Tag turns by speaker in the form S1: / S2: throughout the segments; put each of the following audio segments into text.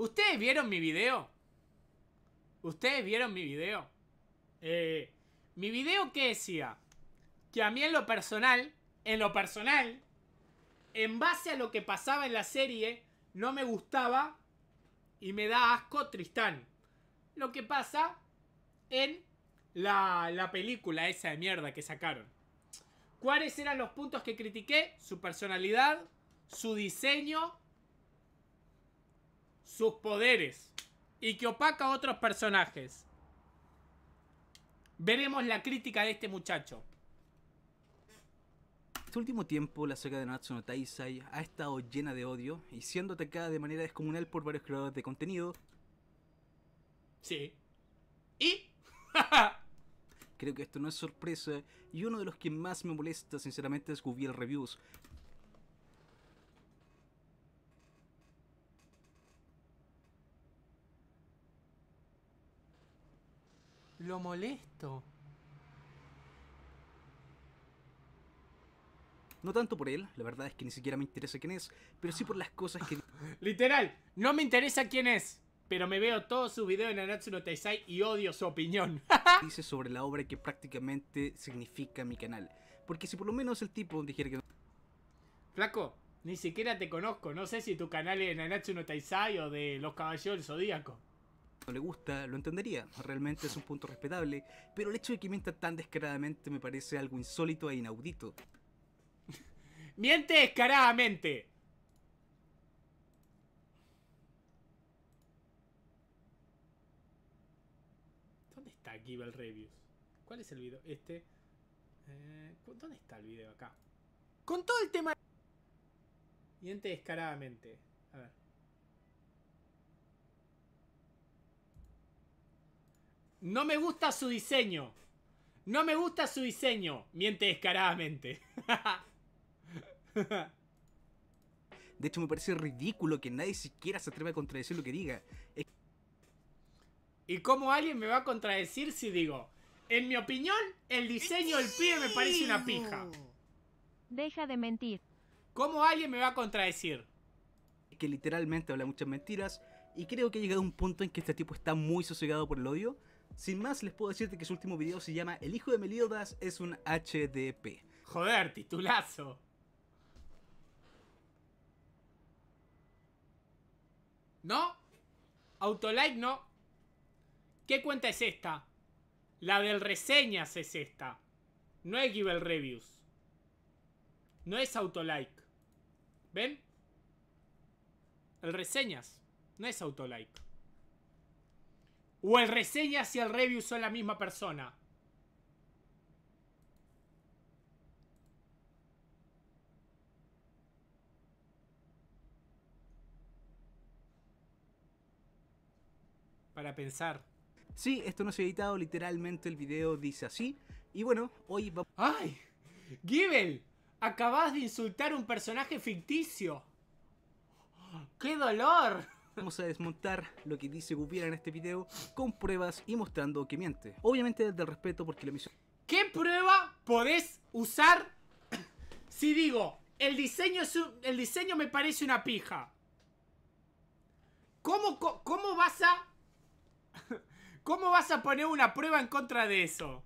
S1: ¿Ustedes vieron mi video? ¿Ustedes vieron mi video? Eh, mi video que decía que a mí en lo personal, en lo personal, en base a lo que pasaba en la serie, no me gustaba y me da asco Tristán. Lo que pasa en la, la película esa de mierda que sacaron. ¿Cuáles eran los puntos que critiqué? Su personalidad, su diseño sus poderes y que opaca a otros personajes. Veremos la crítica de este muchacho.
S2: Este último tiempo, la saga de Natsu no Taisai ha estado llena de odio y siendo atacada de manera descomunal por varios creadores de contenido. Sí. ¿Y? Creo que esto no es sorpresa y uno de los que más me molesta sinceramente es Google Reviews,
S1: lo molesto.
S2: No tanto por él, la verdad es que ni siquiera me interesa quién es, pero sí por las cosas que... Literal, no me interesa quién es, pero me veo todos sus videos en Nanatsu no y odio su opinión. dice sobre la obra que prácticamente significa mi canal. Porque si por lo menos el tipo dijera que... Flaco, ni siquiera te conozco, no sé si tu canal es Nanatsu no Taisai o de Los Caballeros del Zodíaco no le gusta, lo entendería, realmente es un punto respetable, pero el hecho de que mienta tan descaradamente me parece algo insólito e inaudito. ¡Miente descaradamente!
S1: ¿Dónde está Givel Reviews? ¿Cuál es el video? Este. Eh, ¿Dónde está el video acá? Con todo el tema. Miente descaradamente. No me gusta su diseño. No me gusta su diseño. Miente descaradamente.
S2: De hecho, me parece ridículo que nadie siquiera se atreva a contradecir lo que diga. ¿Y cómo alguien me va a contradecir si digo, en mi opinión, el diseño del
S1: pibe me parece una pija? Deja de mentir.
S2: ¿Cómo alguien me
S1: va a contradecir?
S2: Que literalmente habla muchas mentiras y creo que ha llegado un punto en que este tipo está muy sosegado por el odio sin más, les puedo decirte que su último video se llama El hijo de Meliodas es un HDP. Joder, titulazo. ¿No?
S1: Autolike no. ¿Qué cuenta es esta? La del reseñas es esta. No es Give Reviews. No es Autolike. ¿Ven? El reseñas. No es Autolike. ¿O el reseña y el review son la misma persona?
S2: Para pensar. Sí, esto no se ha editado, literalmente el video dice así. Y bueno, hoy va... ¡Ay! ¡Gibel! Acabas de insultar a un personaje ficticio. ¡Qué dolor! Vamos a desmontar lo que dice Gupira en este video con pruebas y mostrando que miente. Obviamente desde el respeto porque la misión... ¿Qué
S1: prueba
S2: podés usar si digo,
S1: el diseño, es el diseño me parece una pija? ¿Cómo, cómo vas a... ¿Cómo vas a poner una prueba en contra de eso?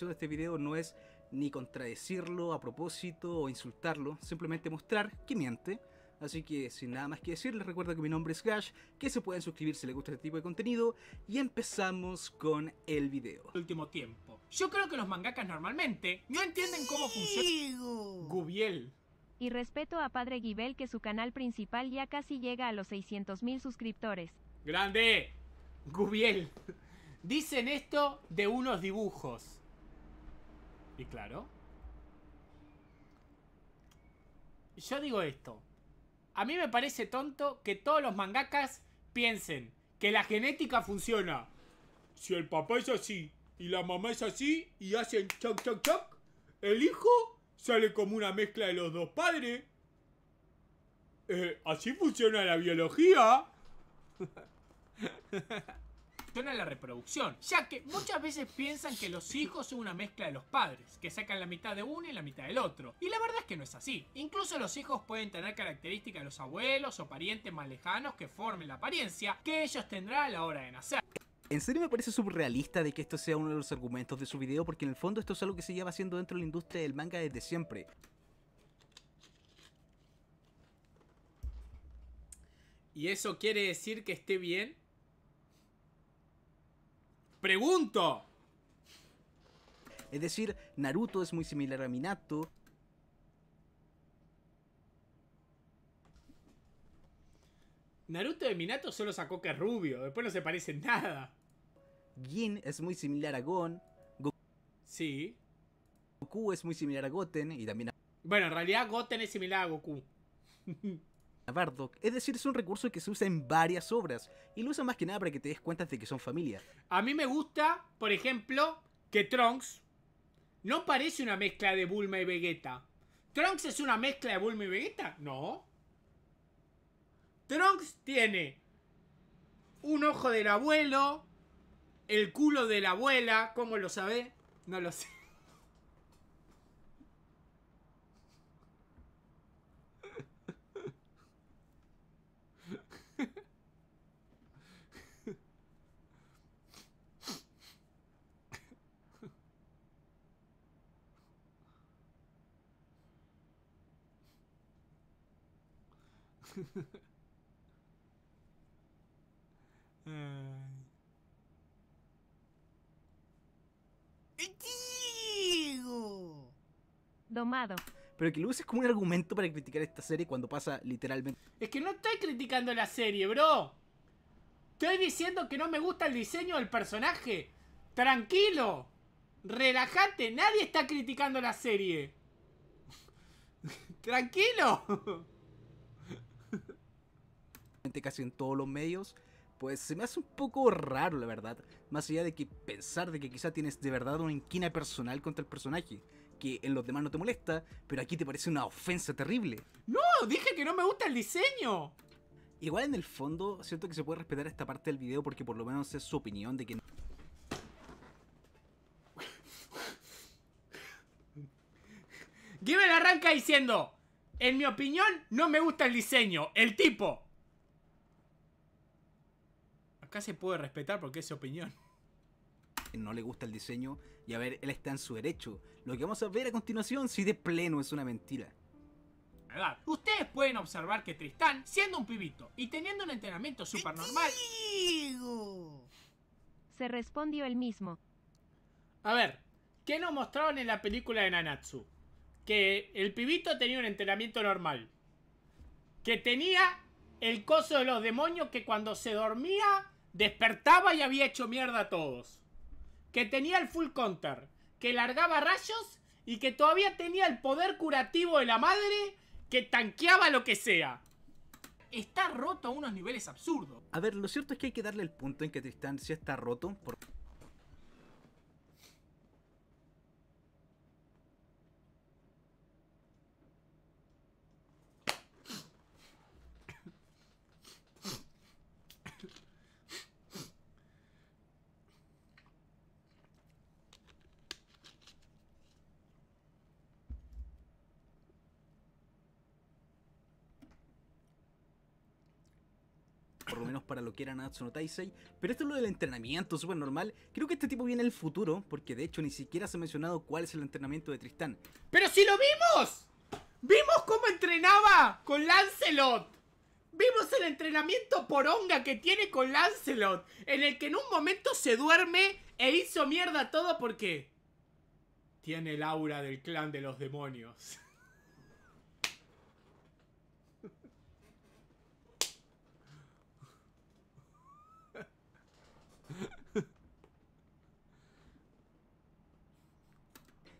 S2: de este video no es ni contradecirlo a propósito o insultarlo, simplemente mostrar que miente Así que sin nada más que decir, les recuerdo que mi nombre es Gash, que se pueden suscribir si les gusta este tipo de contenido y empezamos con el video. Último tiempo. Yo creo que los mangakas normalmente no
S1: entienden cómo funciona Gubiel.
S3: Y respeto a Padre Gibel que su canal principal ya casi llega a los 600.000 suscriptores.
S1: ¡Grande! Gubiel. Dicen esto de unos dibujos. Y claro. Yo digo esto. A mí me parece tonto que todos los mangakas piensen que la genética funciona. Si el papá es así y la mamá es así y hacen choc choc choc, el hijo sale como una mezcla de los dos padres. Eh, así funciona la biología. A la reproducción, ya que muchas veces piensan que los hijos son una mezcla de los padres, que sacan la mitad de uno y la mitad del otro, y la verdad es que no es así. Incluso los hijos pueden tener características de los abuelos o parientes más lejanos que formen la apariencia que ellos tendrán a la hora de nacer.
S2: En serio me parece surrealista de que esto sea uno de los argumentos de su video porque en el fondo esto es algo que se lleva haciendo dentro de la industria del manga desde siempre.
S1: ¿Y eso quiere decir que esté bien? ¡Pregunto!
S2: Es decir, Naruto es muy similar a Minato. Naruto de Minato solo sacó que es rubio, después no se parece nada. Gin es muy similar a Gon. Goku sí. Goku es muy similar a Goten y también a... Bueno, en realidad Goten es similar a Goku. Bardock. Es decir, es un recurso que se usa en varias obras y lo usa más que nada para que te des cuenta de que son familia.
S1: A mí me gusta, por ejemplo, que Trunks no parece una mezcla de Bulma y Vegeta. ¿Trunks es una mezcla de Bulma y Vegeta? No. Trunks tiene un ojo del abuelo, el culo de la abuela, ¿cómo lo sabe? No lo sé.
S2: Domado. Pero que lo uses como un argumento para criticar esta serie cuando pasa literalmente.
S1: Es que no estoy criticando la serie, bro. Estoy diciendo que no me gusta el diseño del personaje. Tranquilo. Relájate. Nadie está criticando la serie.
S2: Tranquilo. casi en todos los medios, pues se me hace un poco raro, la verdad. Más allá de que pensar de que quizá tienes de verdad una inquina personal contra el personaje, que en los demás no te molesta, pero aquí te parece una ofensa terrible. ¡No! ¡Dije que no me gusta el diseño! Igual en el fondo, siento que se puede respetar esta parte del video porque por lo menos es su opinión de que...
S1: la arranca diciendo, en mi opinión no me gusta el diseño, el tipo, acá se puede respetar porque es opinión.
S2: No le gusta el diseño y a ver, él está en su derecho. Lo que vamos a ver a continuación si de pleno es una mentira.
S1: ¿verdad? Ustedes pueden observar que Tristán, siendo un pibito y teniendo un entrenamiento super normal...
S3: Se respondió él mismo.
S1: A ver, ¿qué nos mostraron en la película de Nanatsu? Que el pibito tenía un entrenamiento normal. Que tenía el coso de los demonios que cuando se dormía despertaba y había hecho mierda a todos. Que tenía el full counter, que largaba rayos y que todavía tenía el poder curativo de la madre que tanqueaba lo que sea. Está roto a unos niveles absurdos.
S2: A ver, lo cierto es que hay que darle el punto en que Tristan sí está roto. Por... por lo menos para lo que era Natsuno Taisei. Pero esto es lo del entrenamiento, súper normal. Creo que este tipo viene el futuro, porque de hecho ni siquiera se ha mencionado cuál es el entrenamiento de Tristán. ¡Pero si lo vimos!
S1: ¡Vimos cómo entrenaba con Lancelot! Vimos el entrenamiento poronga que tiene con Lancelot, en el que en un momento se duerme e hizo mierda todo porque tiene el aura del clan de los demonios.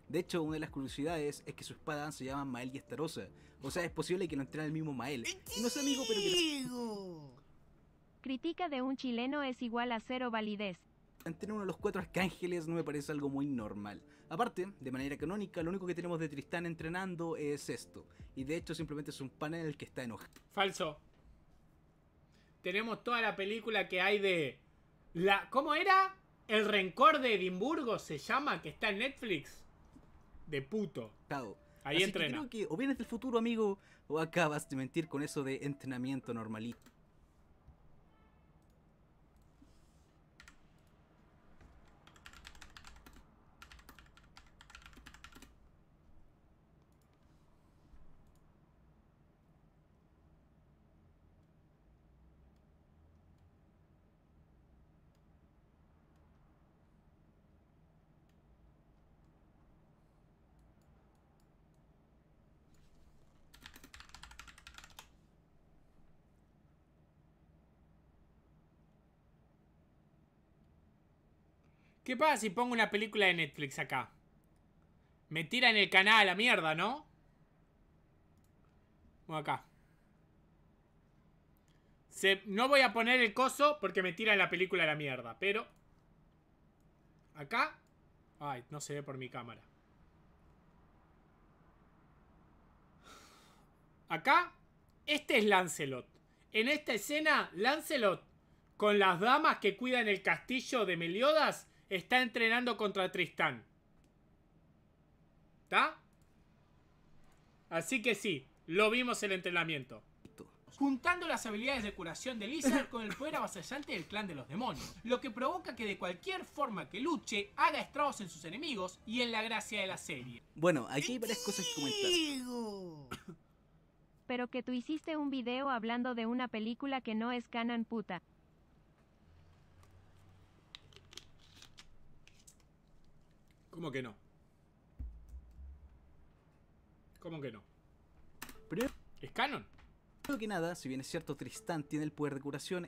S2: De hecho, una de las curiosidades es que su espada se llama Mael y Estarosa. O sea, es posible que lo entrena el mismo Mael. Y no es amigo, pero que...
S3: Critica de un chileno es igual a cero validez.
S2: Entrena uno de los cuatro arcángeles no me parece algo muy normal. Aparte, de manera canónica, lo único que tenemos de Tristán entrenando es esto. Y de hecho, simplemente es un panel que está enojado. Falso. Tenemos
S1: toda la película que hay de. La, ¿Cómo era? El rencor de Edimburgo se llama, que está en Netflix de puto.
S2: Ahí entrena. o vienes del futuro, amigo, o acabas de mentir con eso de entrenamiento normalito
S1: ¿Qué pasa si pongo una película de Netflix acá? Me tira en el canal a la mierda, ¿no? acá. no voy a poner el coso porque me tira en la película a la mierda, pero... Acá. Ay, no se ve por mi cámara. Acá, este es Lancelot. En esta escena, Lancelot, con las damas que cuidan el castillo de Meliodas, está entrenando contra Tristán. ¿Está? Así que sí, lo vimos el entrenamiento. Juntando las habilidades de curación de Lizard con el poder avasallante del clan de los demonios, lo que provoca que de cualquier forma que luche, haga estragos en sus enemigos y en la gracia de la serie.
S2: Bueno, aquí hay varias cosas
S3: que comentar. Pero que tú hiciste un video hablando de una película que no es canon puta.
S2: ¿Cómo que no? ¿Cómo que no? ¿Es canon? Creo que nada, si bien es cierto, Tristan tiene el poder de curación.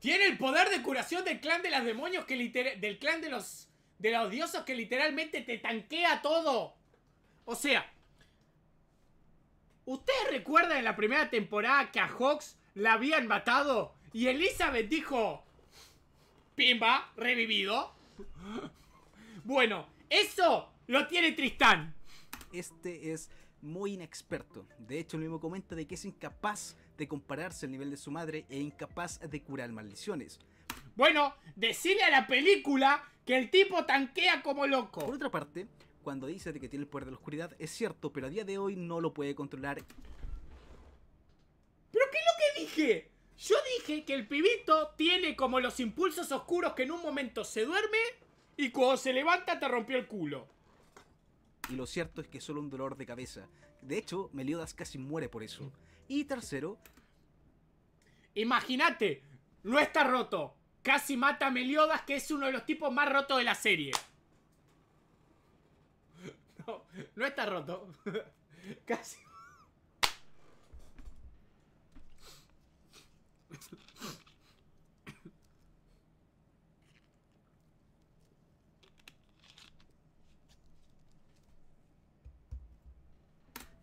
S2: Tiene el poder de curación del clan de las demonios que literal...
S1: Del clan de los... De los diosos que literalmente te tanquea todo. O sea... ¿Ustedes recuerdan en la primera temporada que a Hawks la habían matado? Y Elizabeth dijo... Pimba, revivido.
S2: Bueno, eso lo tiene Tristán. Este es muy inexperto. De hecho, el mismo comenta de que es incapaz de compararse al nivel de su madre e incapaz de curar maldiciones. Bueno, decirle a la película que el tipo tanquea como loco. Por otra parte, cuando dice de que tiene el poder de la oscuridad, es cierto, pero a día de hoy no lo puede controlar. ¿Pero qué es lo que dije? Yo dije que el pibito tiene como los impulsos oscuros que en un momento se duerme y cuando se levanta te rompió el culo. Y lo cierto es que solo un dolor de cabeza. De hecho, Meliodas casi muere por eso. Y tercero... Imagínate, no está roto. Casi mata a Meliodas, que es uno de los tipos
S1: más rotos de la serie. No, no está roto. Casi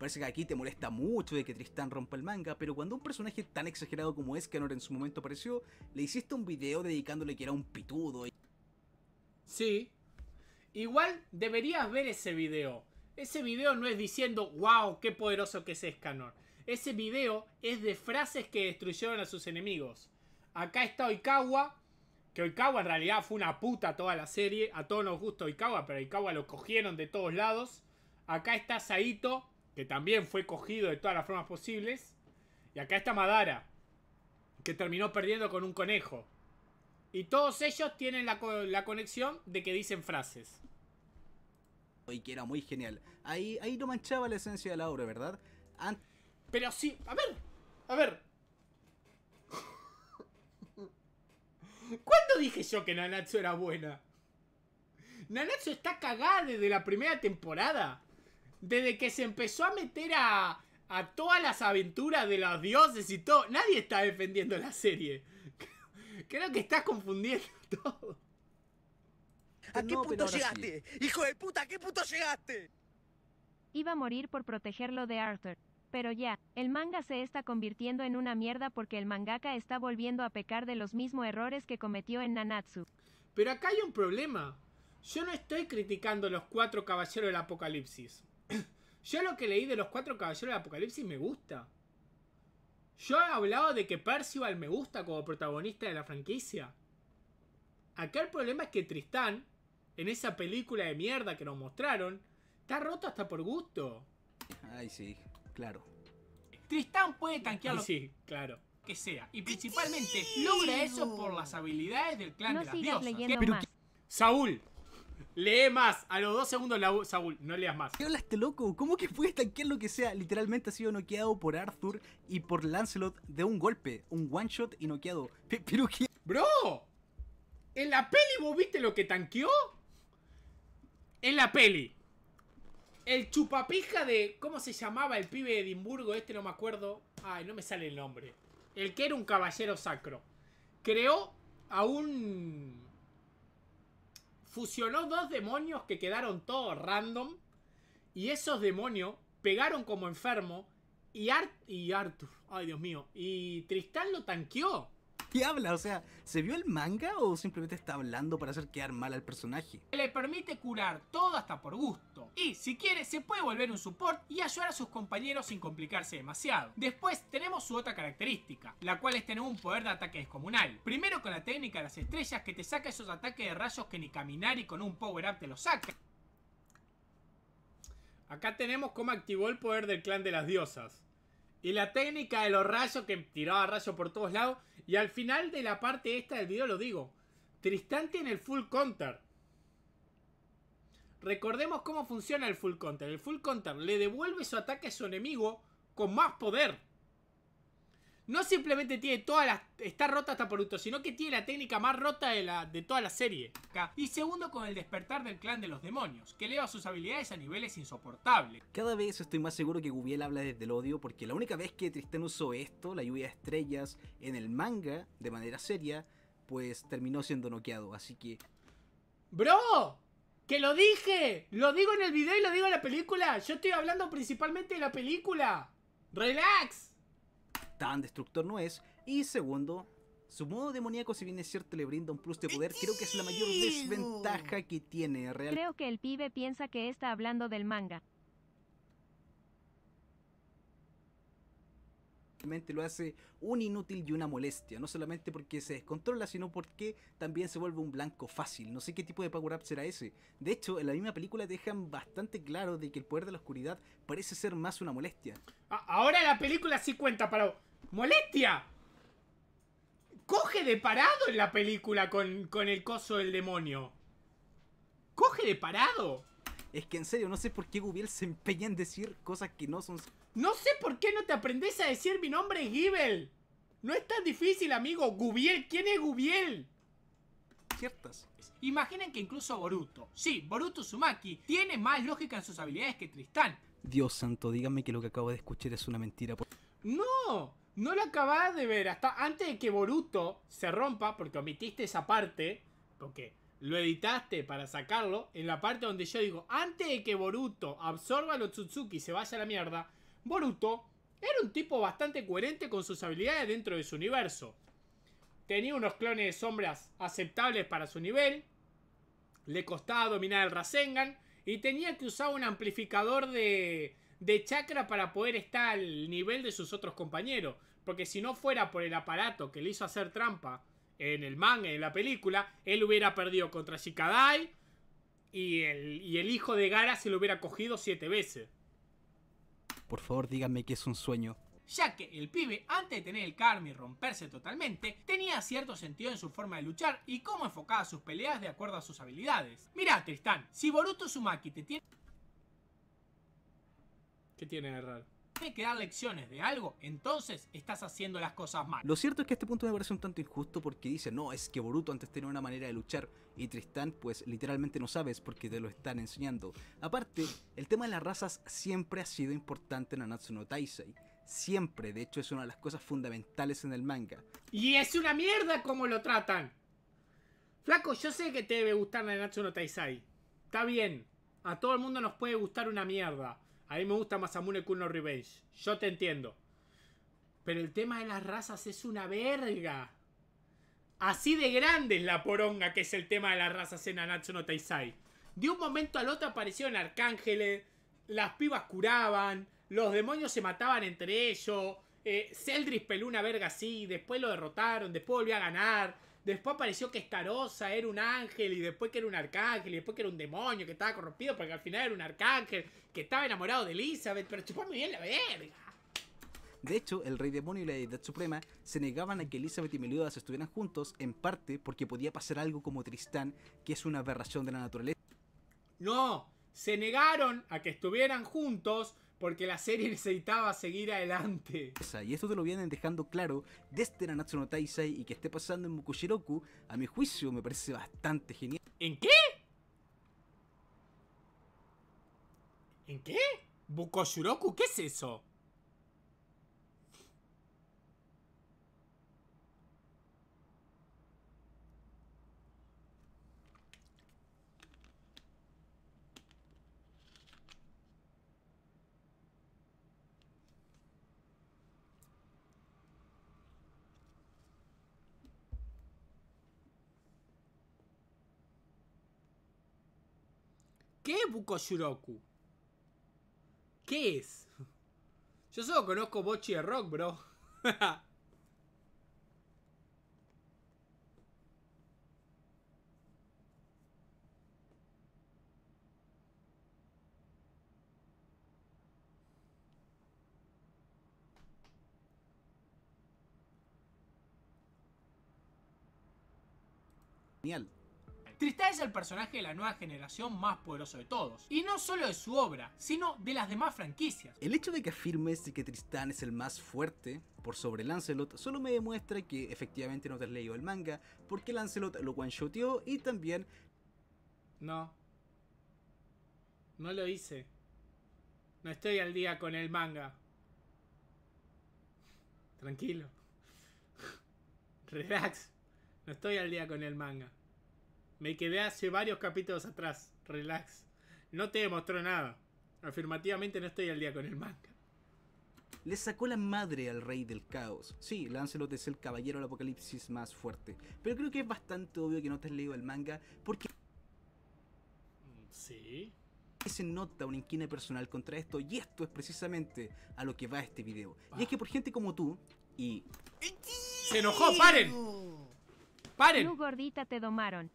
S2: Parece que aquí te molesta mucho de que Tristán rompa el manga, pero cuando un personaje tan exagerado como Escanor en su momento apareció, le hiciste un video dedicándole que era un pitudo. Sí. Igual deberías ver ese video. Ese video no es
S1: diciendo, wow, qué poderoso que es Escanor. Ese video es de frases que destruyeron a sus enemigos. Acá está Oikawa, que Oikawa en realidad fue una puta toda la serie. A todos nos gusta Oikawa, pero Oikawa lo cogieron de todos lados. Acá está Saito, que también fue cogido de todas las formas posibles. Y acá está Madara, que terminó perdiendo con un conejo. Y todos ellos tienen la,
S2: conexión de que dicen frases. Y que era muy genial. Ahí, ahí no manchaba la esencia de la obra, ¿verdad? Pero sí, a ver, a ver. ¿Cuándo dije yo que Nanatsu era buena?
S1: Nanatsu está cagada desde la primera temporada desde que se empezó a meter a, todas las aventuras de los dioses y todo, nadie está defendiendo la serie. Creo que estás confundiendo todo.
S2: ¿A qué punto llegaste? ¡Hijo de puta, a qué punto llegaste!
S3: Iba a morir por protegerlo de Arthur. Pero ya, el manga se está convirtiendo en una mierda porque el mangaka está volviendo a pecar de los mismos errores que cometió en Nanatsu. Pero acá hay un
S1: problema. Yo no estoy criticando los cuatro caballeros del apocalipsis. Yo lo que leí de los cuatro caballeros del apocalipsis me gusta. Yo he hablado de que Percival me gusta como protagonista de la franquicia. Acá el problema es que Tristán, en esa película de mierda que nos mostraron, está roto hasta por gusto. Ay, sí, claro. Tristán puede tanquear sí, claro. que sea. Y principalmente logra eso por las habilidades del clan de las diosas.
S2: Saúl, Lee más. A los dos segundos, la, Saúl, no leas más. ¿Qué hablaste, loco? ¿Cómo que puede tanquear lo que sea? Literalmente ha sido noqueado por Arthur y por Lancelot de un golpe. Un one shot y noqueado. ¿Pero qué? ¡Bro! ¿En la peli vos viste lo que tanqueó? En la peli. El chupapija
S1: de... ¿Cómo se llamaba el pibe de Edimburgo? Este no me acuerdo. Ay, no me sale el nombre. El que era un caballero sacro. Creó a un fusionó dos demonios que quedaron todos random. Y esos demonios pegaron como enfermo. Y, Art y Arthur, ay Dios mío, y Tristán
S2: lo tanqueó qué habla? O sea, ¿se vio el manga o simplemente está hablando para hacer quedar mal al personaje? Le permite curar todo hasta por gusto. Y si quiere, se puede volver un
S1: support y ayudar a sus compañeros sin complicarse demasiado. Después tenemos su otra característica, la cual es tener un poder de ataque descomunal. Primero con la técnica de las estrellas que te saca esos ataques de rayos que ni caminar y con un power up te los saca. Acá tenemos cómo activó el poder del clan de las diosas. Y la técnica de los rayos que tiraba rayos por todos lados. Y al final de la parte esta del video lo digo. Tristante en el full counter. Recordemos cómo funciona el full counter. El full counter le devuelve su ataque a su enemigo con más poder no simplemente tiene todas las... Está rota hasta Uto, sino que tiene la técnica más rota de, la, de toda la serie. Y segundo, con el despertar del clan de los demonios, que eleva sus habilidades a niveles insoportables.
S2: Cada vez estoy más seguro que Gubiel habla desde el odio, porque la única vez que Tristán usó esto, la lluvia de estrellas, en el manga, de manera seria, pues terminó siendo noqueado, así que... ¡Bro! ¡Que lo dije! Lo digo en el video y lo digo en la película. Yo estoy hablando
S1: principalmente de la película. ¡Relax!
S2: tan destructor no es. Y segundo, su modo demoníaco, si bien es cierto, le brinda un plus de poder, creo que es la mayor desventaja que tiene realmente.
S3: Creo que el pibe piensa que está hablando del manga.
S2: lo hace un inútil y una molestia, no solamente porque se descontrola, sino porque también se vuelve un blanco fácil. No sé qué tipo de power-up será ese. De hecho, en la misma película dejan bastante claro de que el poder de la oscuridad parece ser más una molestia. Ah, ahora la película sí cuenta, para ¡Molestia!
S1: Coge de parado en la película con, con el coso del demonio.
S2: Coge de parado. Es que en serio, no sé por qué Gubiel se empeña en decir cosas que no son... No sé por qué no te aprendes a decir mi nombre Gubiel. Gibel. No
S1: es tan difícil, amigo. Gubiel, ¿quién es Gubiel? Ciertas. Imaginen que incluso Boruto, sí, Boruto Sumaki, tiene más lógica en sus habilidades que Tristán.
S2: Dios santo, dígame que lo que acabo de escuchar es una mentira. Por...
S1: ¡No! No lo acabas de ver. Hasta antes de que Boruto se rompa, porque omitiste esa parte, porque lo editaste para sacarlo, en la parte donde yo digo, antes de que Boruto absorba los Tsutsuki y se vaya a la mierda, Boruto era un tipo bastante coherente con sus habilidades dentro de su universo. Tenía unos clones de sombras aceptables para su nivel, le costaba dominar el Rasengan y tenía que usar un amplificador de, de chakra para poder estar al nivel de sus otros compañeros. Porque si no fuera por el aparato que le hizo hacer trampa en el manga, en la película, él hubiera perdido contra Shikadai y el, y el hijo de Gara se lo hubiera cogido siete veces.
S2: Por favor, díganme que es un sueño
S1: ya que el pibe, antes de tener el karma y romperse totalmente, tenía cierto sentido en su forma de luchar y cómo enfocaba sus peleas de acuerdo a sus habilidades. Mirá, Tristán, si Boruto Sumaki te tiene
S2: tiene de
S1: que dar lecciones de algo, entonces estás haciendo las cosas mal. Lo
S2: cierto es que este punto me parece un tanto injusto porque dice, no, es que Boruto antes tenía una manera de luchar y Tristán pues literalmente no sabes porque te lo están enseñando. Aparte, el tema de las razas siempre ha sido importante en Anatsuno no Siempre, de hecho, es una de las cosas fundamentales en el manga. Y es
S1: una mierda como lo tratan.
S2: Flaco, yo sé que te debe gustar
S1: la no Taisei. Está bien, a todo el mundo nos puede gustar una mierda. A mí me gusta Masamune Kuno Revenge. Yo te entiendo. Pero el tema de las razas es una verga. Así de grande es la poronga que es el tema de las razas en Anatsu no De un momento al otro aparecieron arcángeles, las pibas curaban, los demonios se mataban entre ellos, eh, Celdris peló una verga así, después lo derrotaron, después volvió a ganar. Después apareció que Starosa era un ángel y después que era un arcángel y después que era un demonio que estaba corrompido porque al final era un arcángel que estaba enamorado de Elizabeth, pero chupame bien la verga.
S2: De hecho, el Rey Demonio y la Deidad Suprema se negaban a que Elizabeth y Meliodas estuvieran juntos, en parte porque podía pasar algo como Tristán, que es una aberración de la naturaleza. No, se negaron a que estuvieran juntos porque la serie necesitaba seguir adelante. Y esto te lo vienen dejando claro desde Nanatsu no Taisai y que esté pasando en Mukushiroku, a mi juicio me parece bastante genial. ¿En qué? ¿En qué?
S1: ¿Bukoshiroku? ¿Qué es eso? ¿Qué es ¿Qué es? Yo solo conozco Bochi de Rock, bro.
S2: Genial. Tristán es el
S1: personaje de la nueva generación más poderoso de todos, y no solo de su obra, sino de las demás
S2: franquicias. El hecho de que afirmes que Tristán es el más fuerte por sobre Lancelot solo me demuestra que efectivamente no te has leído el manga, porque Lancelot lo one-shoteó y también...
S1: No. No lo hice. No estoy al día con el manga. Tranquilo. Relax. No estoy al día con el manga. Me quedé hace varios capítulos atrás. Relax. No te demostró nada. Afirmativamente no estoy al
S2: día con el manga. Le sacó la madre al rey del caos. Sí, Lancelot es el caballero del apocalipsis más fuerte. Pero creo que es bastante obvio que no te has leído el manga porque... Sí se nota una inquina personal contra esto y esto es precisamente a lo que va este video. Y es que por gente como tú y... ¡Se enojó! ¡Paren!
S3: ¡Paren! Tú, gordita te domaron.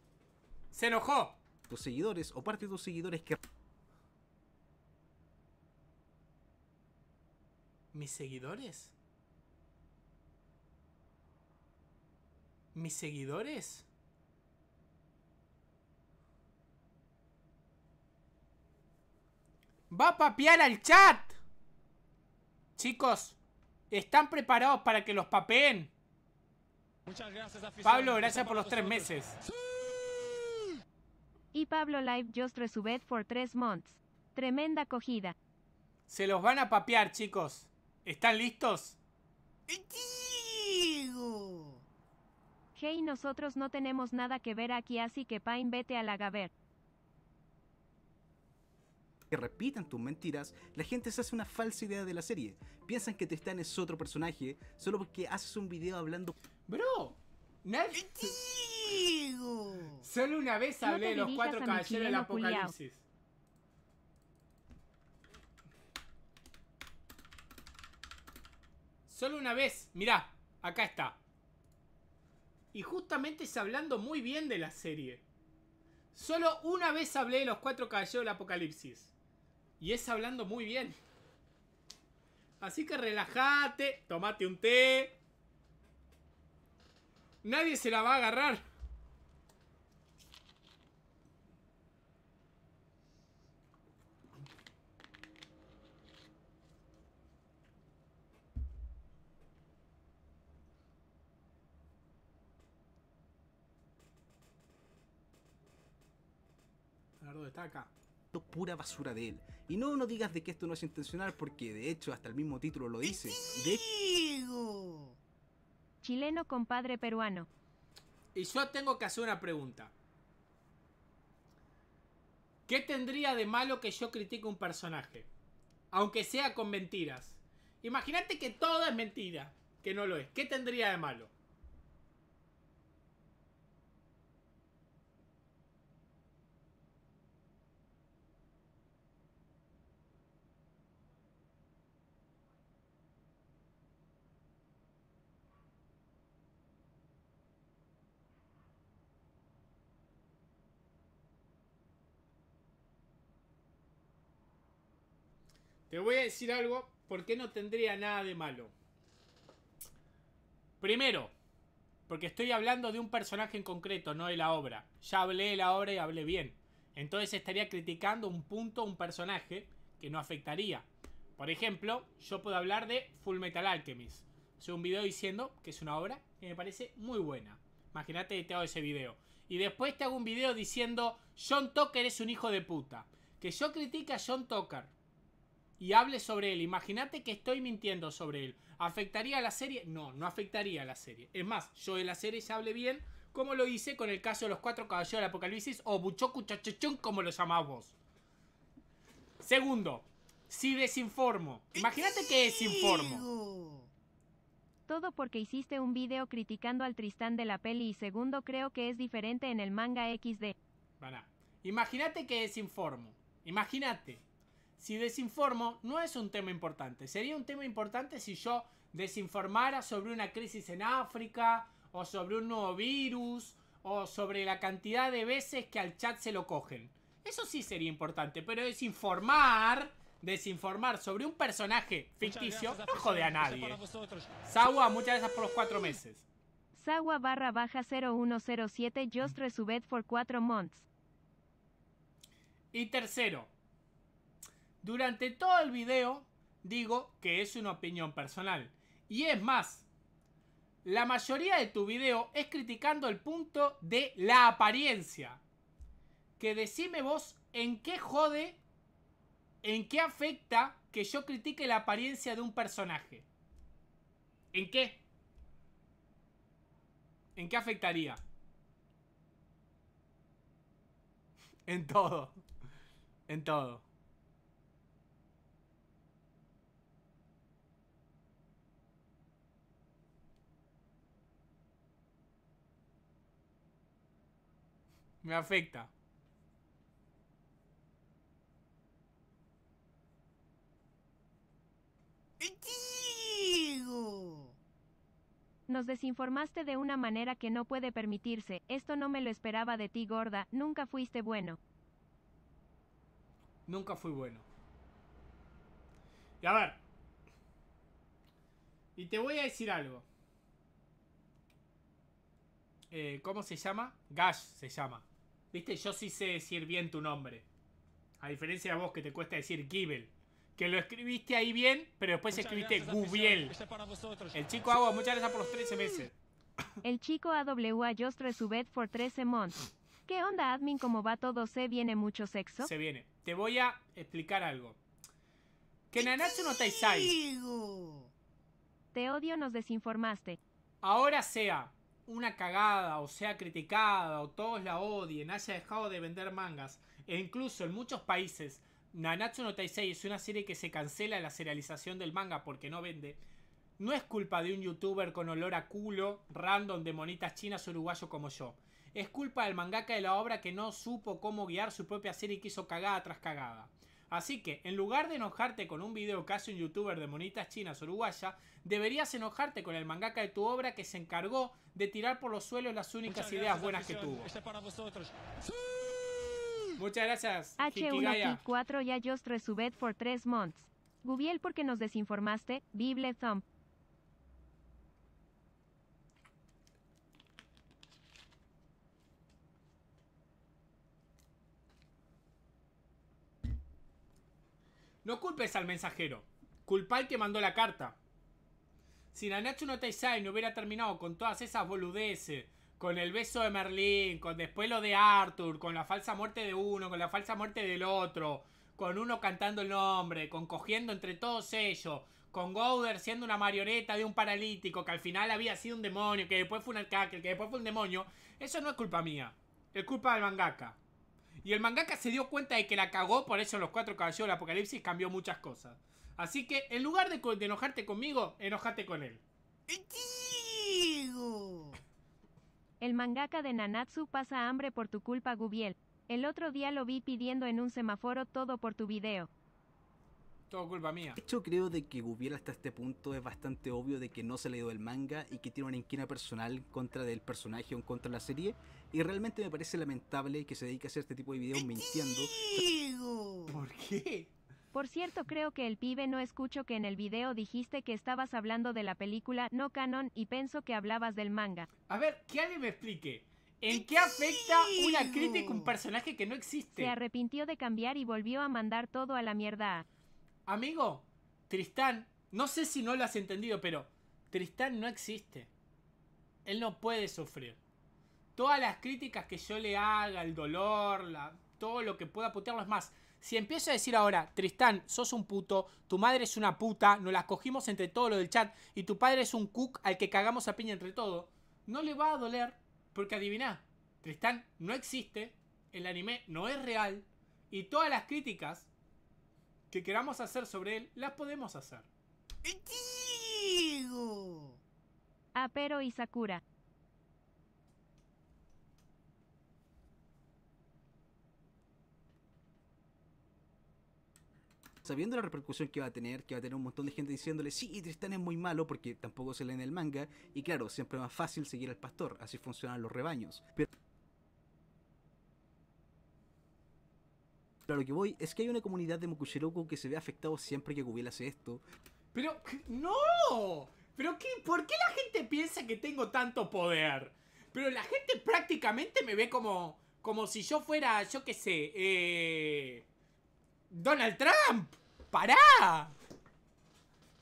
S2: ¡Se enojó! Tus seguidores o parte de tus seguidores que... ¿Mis seguidores?
S1: ¿Mis seguidores? ¡Va a papear al chat! Chicos, ¿están preparados para que los papeen? Muchas gracias, Pablo, gracias por los tres meses.
S3: Y Pablo Live just resubed for 3 months. Tremenda acogida.
S1: Se los van a papear, chicos. ¿Están listos?
S3: Hey, nosotros no tenemos nada que ver aquí, así que Pine, vete a la gaver
S2: Que repitan tus mentiras, la gente se hace una falsa idea de la serie. Piensan que te están es otro personaje solo porque haces un video hablando. ¡Bro! Solo una vez hablé de los
S3: cuatro caballeros del apocalipsis.
S1: Solo una vez. Mirá, acá está. Y justamente es hablando muy bien de la serie. Solo una vez hablé de los cuatro caballeros del apocalipsis. Y es hablando muy bien. Así que relájate, tomate un té. Nadie se la va a agarrar.
S2: Leonardo destaca pura basura de él. Y no nos digas de que esto no es intencional, porque de hecho hasta el mismo título lo dice.
S3: Digo. Chileno compadre peruano.
S1: Y yo tengo que hacer una pregunta. ¿Qué tendría de malo que yo critique un personaje? Aunque sea con mentiras. Imagínate que todo es mentira, que no lo es. ¿Qué tendría de malo? Te voy a decir algo porque no tendría nada de malo. Primero, porque estoy hablando de un personaje en concreto, no de la obra. Ya hablé de la obra y hablé bien. Entonces estaría criticando un punto, un personaje que no afectaría. Por ejemplo, yo puedo hablar de Full Metal Alchemist. Hice un video diciendo que es una obra que me parece muy buena. Imagínate que te hago ese video. Y después te hago un video diciendo, John Tucker es un hijo de puta. Que yo critique a John Tucker y hable sobre él. Imagínate que estoy mintiendo sobre él. ¿Afectaría a la serie? No, no afectaría a la serie. Es más, yo de la serie ya hable bien, como lo hice con el caso de los cuatro caballeros del apocalipsis o Buchoku Chachachón, como lo llamás vos. Segundo, si desinformo. Imagínate que desinformo.
S3: Todo porque hiciste un video criticando al Tristán de la peli y segundo creo que es diferente en el manga XD.
S1: Imagínate que desinformo. Imagínate si desinformo, no es un tema importante. Sería un tema importante si yo desinformara sobre una crisis en África, o sobre un nuevo virus, o sobre la cantidad de veces que al chat se lo cogen. Eso sí sería importante, pero desinformar, desinformar sobre un personaje ficticio no jode a nadie. Sawa, muchas gracias por los cuatro meses.
S3: Sawa barra baja 0107 just resubed for cuatro months.
S1: Y tercero, durante todo el video digo que es una opinión personal. Y es más, la mayoría de tu video es criticando el punto de la apariencia. Que decime vos en qué jode, en qué afecta que yo critique la apariencia de un personaje. ¿En qué? ¿En qué afectaría? En todo. En todo. Me afecta.
S3: Nos desinformaste de una manera que no puede permitirse. Esto no me lo esperaba de ti, gorda. Nunca fuiste bueno.
S1: Nunca fui bueno. Y a ver. Y te voy a decir algo. Eh, ¿Cómo se llama? Gash se llama. Viste, yo sí sé decir bien tu nombre. A diferencia de vos que te cuesta decir Gibel. Que lo escribiste ahí bien, pero después escribiste Gubiel. Este El chico agua, muchas gracias por los 13 meses.
S3: El chico AW su resubed for 13 months. ¿Qué onda, admin? ¿Cómo va todo? ¿Se viene mucho sexo? Se
S1: viene. Te voy a explicar algo. Que Nanatsu no Taisai.
S3: Te odio, nos desinformaste. Ahora
S1: sea una cagada o sea criticada o todos la odien, haya dejado de vender mangas, e incluso en muchos países Nanatsu no Taisei es una serie que se cancela la serialización del manga porque no vende, no es culpa de un youtuber con olor a culo, random de monitas chinas uruguayo como yo. Es culpa del mangaka de la obra que no supo cómo guiar su propia serie y que hizo cagada tras cagada. Así que, en lugar de enojarte con un video que un youtuber de monitas chinas uruguaya, deberías enojarte con el mangaka de tu obra que se encargó de tirar por los suelos las únicas ideas buenas que tuvo. Este Muchas gracias. h
S3: for months. Gubiel porque nos desinformaste, Bible
S1: No culpes al mensajero. Culpa al que mandó la carta. Si noche no Taisai no hubiera terminado con todas esas boludeces, con el beso de Merlín, con después lo de Arthur, con la falsa muerte de uno, con la falsa muerte del otro, con uno cantando el nombre, con cogiendo entre todos ellos, con Gouder siendo una marioneta de un paralítico que al final había sido un demonio, que después fue un alcaque, que después fue un demonio, eso no es culpa mía, es culpa del mangaka. Y el mangaka se dio cuenta de que la cagó, por eso los cuatro caballeros del apocalipsis cambió muchas cosas. Así que en lugar de, enojarte conmigo, enojate con él.
S3: El mangaka de Nanatsu pasa hambre por tu culpa, Gubiel. El otro día lo vi pidiendo en un semáforo todo por tu video.
S2: Todo culpa mía. De hecho, creo de que Gubiel hasta este punto es bastante obvio de que no se le dio el manga y que tiene una inquina personal contra el personaje o contra la serie. Y realmente me parece lamentable que se dedique a hacer este tipo de videos mintiendo. ¿Por qué?
S3: Por cierto, creo que el pibe no escucho que en el video dijiste que estabas hablando de la película No Canon y pienso que hablabas del manga.
S1: A ver, que alguien me explique. ¿En qué afecta una crítica un personaje que no
S3: existe? Se arrepintió de cambiar y volvió a mandar todo a la mierda. Amigo,
S1: Tristán, no sé si no lo has entendido, pero Tristán no existe. Él no puede sufrir todas las críticas que yo le haga, el dolor, todo lo que pueda putearlo. Es más, si empiezo a decir ahora, Tristán, sos un puto, tu madre es una puta, nos las cogimos entre todo lo del chat y tu padre es un cook al que cagamos a piña entre todo, no le va a doler, porque adiviná, Tristán no existe, el anime no es real y todas las críticas que queramos hacer sobre él las podemos hacer.
S3: ¡Digo! Apero ah, pero y Sakura.
S2: sabiendo la repercusión que va a tener, que va a tener un montón de gente diciéndole, sí, Tristan es muy malo porque tampoco se lee en el manga, y claro, siempre es más fácil seguir al pastor, así funcionan los rebaños. Pero Claro que voy es que hay una comunidad de Mokushiroku que se ve afectado siempre que Kubiel hace esto. Pero,
S1: ¡no! ¿Pero qué? ¿Por qué la gente piensa que tengo tanto poder? Pero la gente prácticamente me ve como... Como si yo fuera, yo qué sé, eh... Donald Trump. ¡Pará!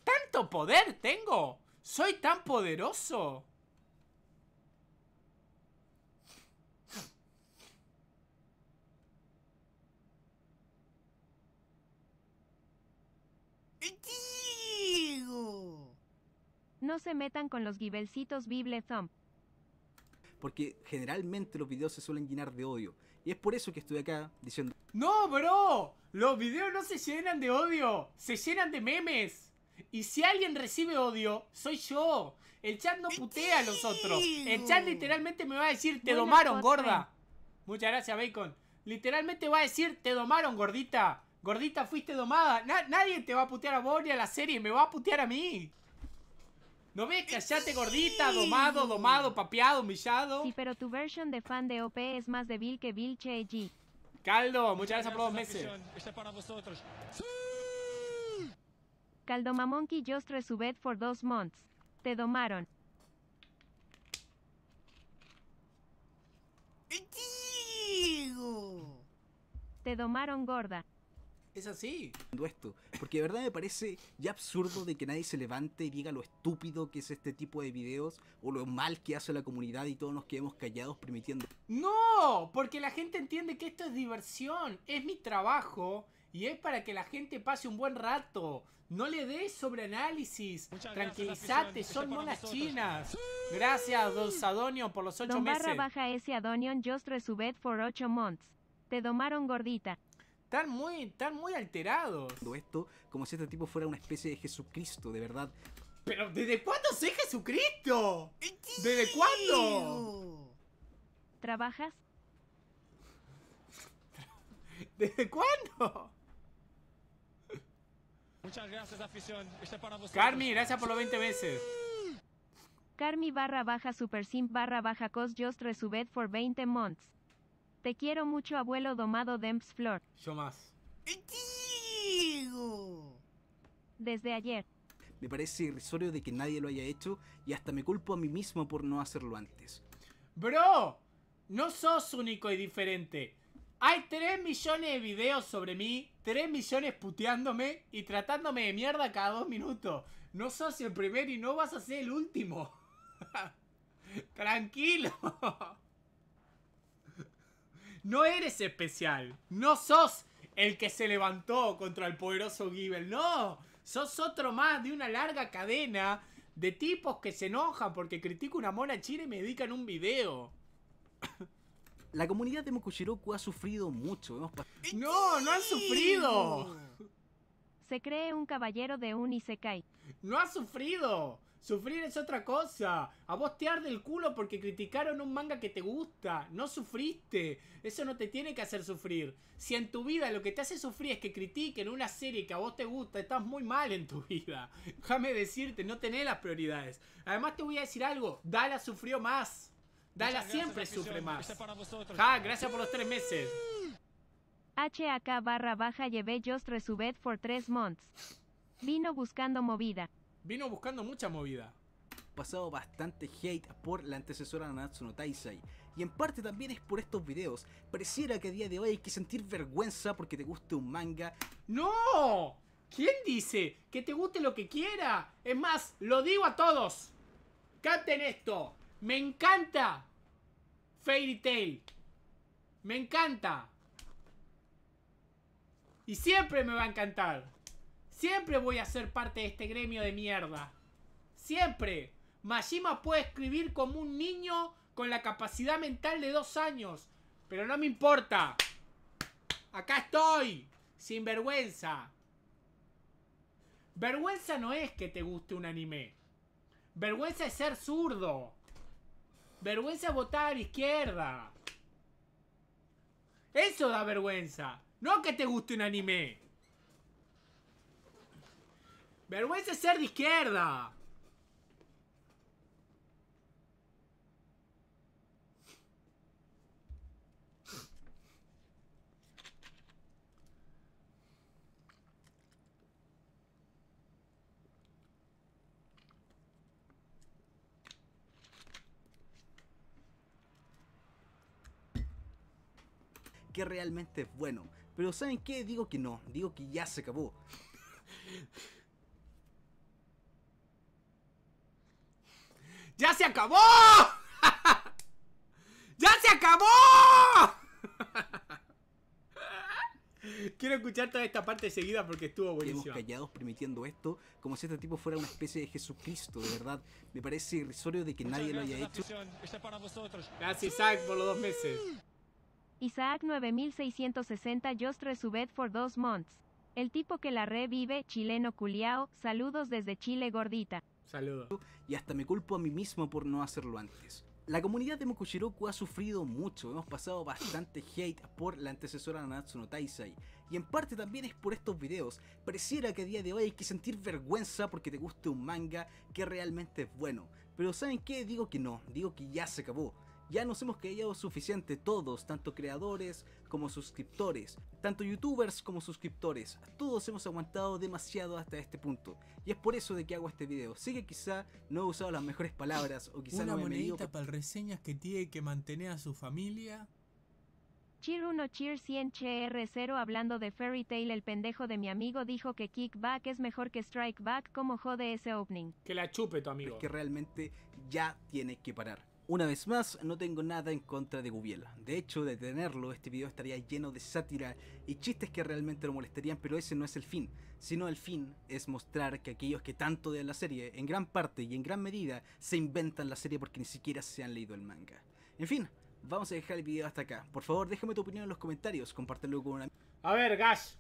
S1: ¡Tanto poder tengo! ¡Soy tan poderoso!
S3: No se metan con los gibelcitos Bible
S2: Porque generalmente los videos se suelen llenar de odio. Y es por eso que estoy acá diciendo...
S1: ¡No, bro! Los videos no se llenan de odio, se llenan de memes. Y si alguien recibe odio, soy yo. El chat no putea a los otros. El chat literalmente me va a decir, te domaron, gorda. Muchas gracias, Bacon. Literalmente va a decir, te domaron, gordita. Gordita, fuiste domada. nadie te va a putear a vos ni
S3: a la serie, me va a putear a mí. No
S1: me te gordita, domado,
S3: domado, papeado, mijado. Sí, pero tu versión de fan de OP es más débil que Bill Che G. Caldo, muchas gracias por los meses.
S1: Este para vosotros.
S3: estuve Caldo Mamonki just for dos months. Te domaron. Te domaron gorda.
S2: Es así. Esto, porque de verdad me parece ya absurdo de que nadie se levante y diga lo estúpido que es este tipo de videos o lo mal que hace la comunidad y todos nos quedemos callados permitiendo.
S1: No, porque la gente entiende que esto es diversión, es mi trabajo y es para que la gente pase un buen rato. No le des sobreanálisis. Tranquilízate, son monas chinas. Gracias, Don Sadonion, por los ocho meses. barra
S3: baja ese Adonion just resubed for ocho months. Te domaron gordita.
S2: Están muy, están muy alterados. Esto como si este tipo fuera una especie de Jesucristo, de verdad. Pero ¿desde cuándo soy Jesucristo? ¿Desde cuándo?
S3: ¿Trabajas? ¿Desde cuándo?
S1: Muchas gracias, afición. para este Carmi, gracias por los 20 veces.
S3: Carmi barra baja super sim, barra baja cost just resubed for 20 months. Te quiero mucho, abuelo domado Demps Flor. Yo más. Desde ayer.
S2: Me parece irrisorio de que nadie lo haya hecho y hasta me culpo a mí mismo por no hacerlo antes. ¡Bro! No sos único y diferente.
S3: Hay
S1: 3 millones de videos sobre mí, 3 millones puteándome y tratándome de mierda cada 2 minutos. No sos el primero y no vas a ser el último. Tranquilo. No eres especial. No sos el que se levantó contra el poderoso Gibbel. No. Sos otro más de una larga cadena de tipos que se enojan porque critico una mona
S2: china y me dedican un video. La comunidad de Mokushiroku ha sufrido
S3: mucho. no, no han sufrido. Se cree un caballero de un Isekai. No ha sufrido. Sufrir es otra cosa. A vos te arde el
S1: culo porque criticaron un manga que te gusta. No sufriste. Eso no te tiene que hacer sufrir. Si en tu vida lo que te hace sufrir es que critiquen una serie que a vos te gusta, estás muy mal en tu vida. Déjame decirte, no tenés las prioridades. Además te voy a decir algo. Dala sufrió más. Dala siempre sufre más. Este ja, gracias por los tres meses.
S3: HAK barra baja llevé just resubed for tres months. Vino buscando movida
S2: vino buscando mucha movida pasado bastante hate por la antecesora de Natsuno Taisai. Y en parte también es por estos videos. Pareciera que a día de hoy hay que sentir vergüenza porque te guste un manga. ¡No! ¿Quién dice que
S1: te guste lo que quiera? Es más, lo digo a todos. Canten esto. Me encanta Fairy Tail. Me encanta. Y siempre me va a encantar. Siempre voy a ser parte de este gremio de mierda. Siempre. Majima puede escribir como un niño con la capacidad mental de dos años. Pero no me importa. Acá estoy. Sin vergüenza. Vergüenza no es que te guste un anime. Vergüenza es ser zurdo. Vergüenza es votar a la izquierda. Eso da vergüenza. No que te guste un anime. Vergüenza ser de izquierda.
S2: que realmente es bueno. Pero ¿saben qué? Digo que no, digo que ya se acabó.
S1: ¡Ya se acabó! ¡Ya se acabó!
S2: Quiero escuchar toda esta parte seguida porque estuvo buenísimo. Estamos callados permitiendo esto como si este tipo fuera una especie de Jesucristo, de verdad. Me parece irrisorio de que nadie lo haya hecho.
S1: Gracias Isaac por los dos meses.
S3: Isaac 9660 Just Resubed for dos months. El tipo que la revive, chileno culiao, saludos desde Chile gordita.
S2: Saludos. Y hasta me culpo a mí mismo por no hacerlo antes. La comunidad de Mokushiroku ha sufrido mucho, hemos pasado bastante hate por la antecesora de no Taisai, y en parte también es por estos videos. Pareciera que a día de hoy hay que sentir vergüenza porque te guste un manga que realmente es bueno, pero ¿saben qué? Digo que no, digo que ya se acabó. Ya nos hemos quedado suficiente todos, tanto creadores como suscriptores, tanto youtubers como suscriptores, todos hemos aguantado demasiado hasta este punto. Y es por eso de que hago este video. Sí que quizá no he usado las mejores palabras o quizá no me he medido...
S1: para reseñas que tiene que mantener a su familia.
S3: Cheer 1 Cheer 100 Cheer 0 Hablando de Fairy Tail el pendejo de mi amigo dijo que Kickback es mejor que Strike Back como jode ese opening.
S2: Que la chupe tu amigo. Es que realmente ya tiene que parar. Una vez más, no tengo nada en contra de Gubiela. De hecho, de tenerlo, este video estaría lleno de sátira y chistes que realmente lo molestarían, pero ese no es el fin. Sino el fin es mostrar que aquellos que tanto de la serie, en gran parte y en gran medida, se inventan la serie porque ni siquiera se han leído el manga. En fin, vamos a dejar el video hasta acá. Por favor, déjame tu opinión en los comentarios, compártelo con una... A ver, Gas.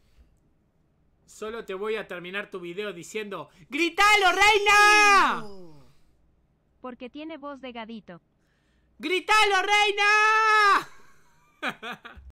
S2: Solo te voy a terminar tu video diciendo...
S3: ¡Gritalo, reina! Porque tiene voz de gadito. ¡Gritalo, reina!